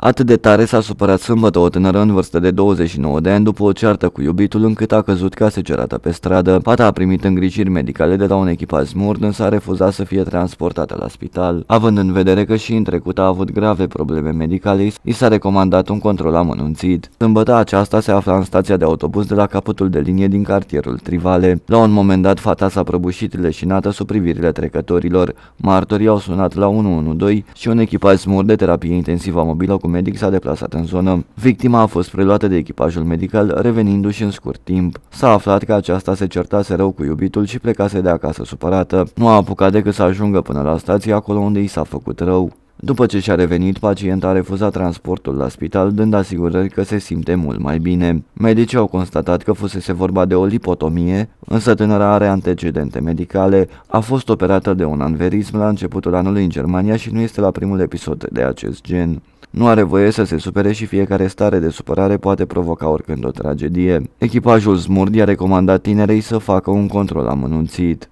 Atât de tare s-a supărat sâmbătă o tânără în vârstă de 29 de ani după o ceartă cu iubitul încât a căzut ca secerată pe stradă. Fata a primit îngrijiri medicale de la un echipaj smurd, însă a refuzat să fie transportată la spital. Având în vedere că și în trecut a avut grave probleme medicale, i s-a recomandat un control amănunțit. Sâmbătă aceasta se afla în stația de autobuz de la capătul de linie din cartierul Trivale. La un moment dat, fata s-a prăbușit leșinată sub privirile trecătorilor. Martorii au sunat la 112 și un echipaj smurd de terapie intensivă mobilă cu cu medic s-a deplasat în zonă. Victima a fost preluată de echipajul medical, revenindu-și în scurt timp. S-a aflat că aceasta se certase rău cu iubitul și plecase de acasă supărată. Nu a apucat decât să ajungă până la stație, acolo unde i s-a făcut rău. După ce și-a revenit, pacienta a refuzat transportul la spital, dând asigurări că se simte mult mai bine. Medicii au constatat că fusese vorba de o lipotomie, însă tânăra are antecedente medicale, a fost operată de un anverism la începutul anului în Germania și nu este la primul episod de acest gen. Nu are voie să se supere și fiecare stare de supărare poate provoca oricând o tragedie. Echipajul Smurdi a recomandat tinerei să facă un control amănunțit.